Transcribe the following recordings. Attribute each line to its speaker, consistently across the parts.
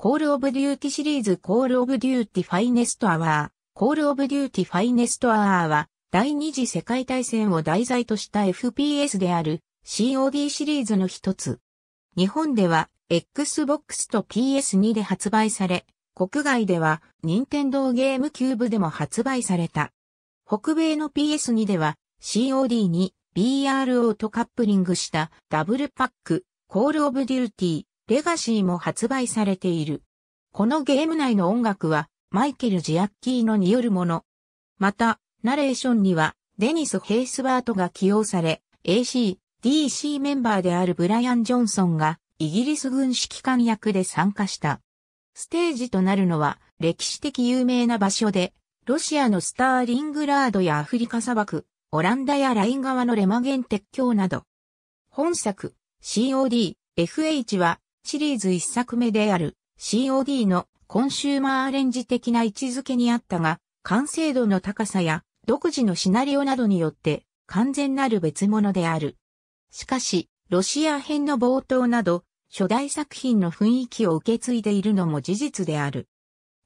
Speaker 1: コールオブデューティシリーズコールオブデューティファイネストアワー。コールオブデューティファイネストアワーは、第二次世界大戦を題材とした FPS である COD シリーズの一つ。日本では Xbox と PS2 で発売され、国外では任天堂ゲームキューブでも発売された。北米の PS2 では COD に BRO とカップリングしたダブルパックコールオブデューティレガシーも発売されている。このゲーム内の音楽は、マイケル・ジアッキーノによるもの。また、ナレーションには、デニス・ヘイスバートが起用され、AC、DC メンバーであるブライアン・ジョンソンが、イギリス軍指揮官役で参加した。ステージとなるのは、歴史的有名な場所で、ロシアのスターリングラードやアフリカ砂漠、オランダやライン側のレマゲン鉄橋など。本作、COD、FH は、シリーズ1作目である COD のコンシューマーアレンジ的な位置づけにあったが、完成度の高さや独自のシナリオなどによって完全なる別物である。しかし、ロシア編の冒頭など、初代作品の雰囲気を受け継いでいるのも事実である。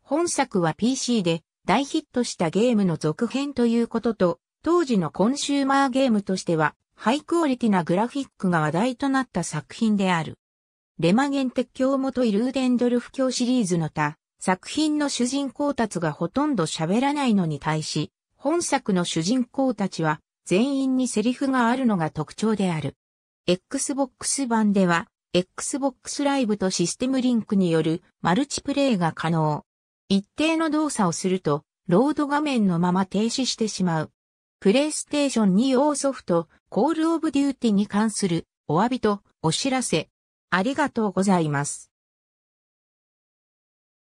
Speaker 1: 本作は PC で大ヒットしたゲームの続編ということと、当時のコンシューマーゲームとしては、ハイクオリティなグラフィックが話題となった作品である。レマゲン鉄橋元イルーデンドルフ教シリーズの他、作品の主人公たちがほとんど喋らないのに対し、本作の主人公たちは全員にセリフがあるのが特徴である。Xbox 版では、Xbox Live とシステムリンクによるマルチプレイが可能。一定の動作をすると、ロード画面のまま停止してしまう。プレイステーション2用ソフト、コールオブデューティに関するお詫びとお知らせ、ありがとうございます。